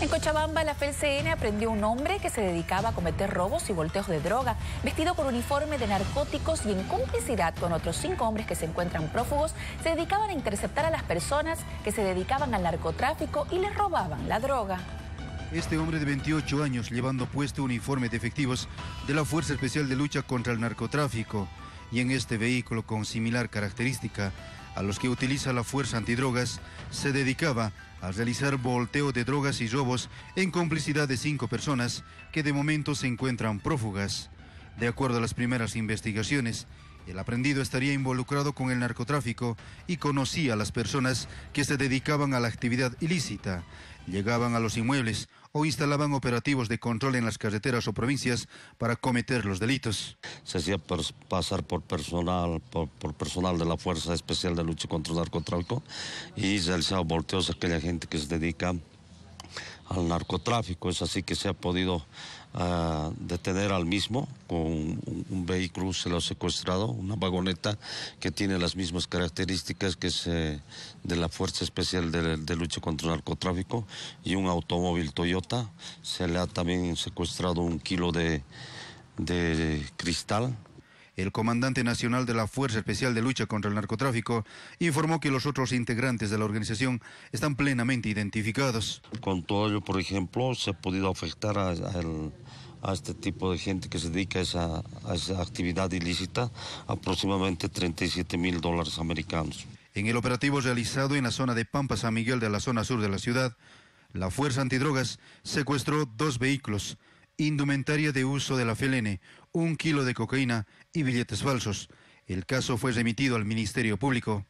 En Cochabamba, la FELCN aprendió un hombre que se dedicaba a cometer robos y volteos de droga, vestido con uniforme de narcóticos y en complicidad con otros cinco hombres que se encuentran prófugos, se dedicaban a interceptar a las personas que se dedicaban al narcotráfico y les robaban la droga. Este hombre de 28 años, llevando puesto uniforme de efectivos de la Fuerza Especial de Lucha contra el Narcotráfico, y en este vehículo con similar característica, a los que utiliza la fuerza antidrogas, se dedicaba a realizar volteo de drogas y robos en complicidad de cinco personas que de momento se encuentran prófugas. De acuerdo a las primeras investigaciones, el aprendido estaría involucrado con el narcotráfico y conocía a las personas que se dedicaban a la actividad ilícita, llegaban a los inmuebles o instalaban operativos de control en las carreteras o provincias para cometer los delitos. Se hacía pasar por personal, por, personal de la Fuerza Especial de Lucha contra el Narcotráfico y se volteos a aquella gente que se dedica al narcotráfico. Es así que se ha podido ah, detener al mismo con un, vehículo, se lo ha secuestrado, una vagoneta que tiene las mismas características que es eh, de la Fuerza Especial de, Lucha contra el Narcotráfico y un automóvil Toyota. Se le ha también secuestrado un kilo de, de cristal el comandante nacional de la Fuerza Especial de Lucha contra el Narcotráfico informó que los otros integrantes de la organización están plenamente identificados. Con todo ello, por ejemplo, se ha podido afectar a, este tipo de gente que se dedica a a esa actividad ilícita aproximadamente 37 mil dólares americanos. En el operativo realizado en la zona de Pampa San Miguel de la zona sur de la ciudad, la Fuerza Antidrogas secuestró dos vehículos indumentaria de uso de la felene, un kilo de cocaína y billetes falsos. El caso fue remitido al Ministerio Público.